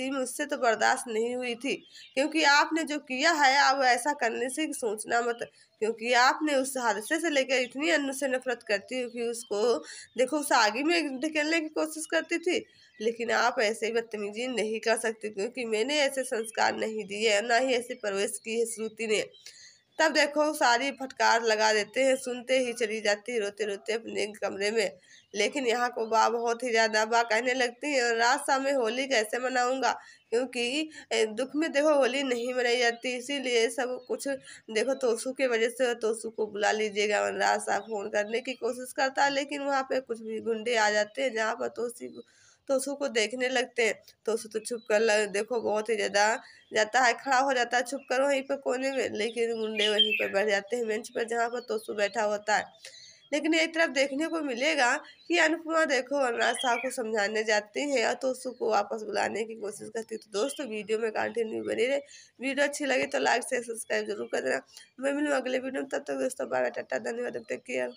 स्थिति में उससे तो बर्दाश्त नहीं हुई थी क्योंकि आपने जो किया है अब ऐसा करने से सोचना मत क्योंकि आपने उस हादसे से लेकर इतनी अन्न से नफरत करती हूँ कि उसको देखो उस आगे में ढकेलने की कोशिश करती थी लेकिन आप ऐसे ही बदतमीजी नहीं कर सकते क्योंकि मैंने ऐसे संस्कार नहीं दिए ना ही ऐसे प्रवेश की है श्रुति ने तब देखो सारी फटकार लगा देते हैं सुनते ही चली जाती है रोते रोते अपने कमरे में लेकिन यहाँ को बा बहुत ही ज़्यादा बा कहने लगती है और रात शाम में होली कैसे मनाऊँगा क्योंकि दुख में देखो होली नहीं मनाई जाती इसीलिए सब कुछ देखो तोसू के वजह से तोसू को बुला लीजिएगा रात साहब फ़ोन करने की कोशिश करता है लेकिन वहाँ पर कुछ भी गुंडे आ जाते हैं जहाँ पर तोसी तो उसको देखने लगते हैं तो उसको तो छुप कर लग, देखो बहुत ही ज़्यादा जाता है खड़ा हो जाता है छुप कर वहीं पर कोने में लेकिन गुंडे वहीं पर बैठ जाते हैं बेंच पर जहाँ पर तोसु बैठा होता है लेकिन एक तरफ देखने को मिलेगा कि अनुपमा देखो अनुराज साहब को समझाने जाती हैं और तो को वापस बुलाने की कोशिश करती है तो दोस्तों वीडियो में कंटिन्यू बनी रहे वीडियो अच्छी लगे तो लाइक से सब्सक्राइब जरूर कर देना मैं मिलूँ अगले वीडियो में तब तक दोस्तों बाय टाटा धन्यवाद तब तक केयर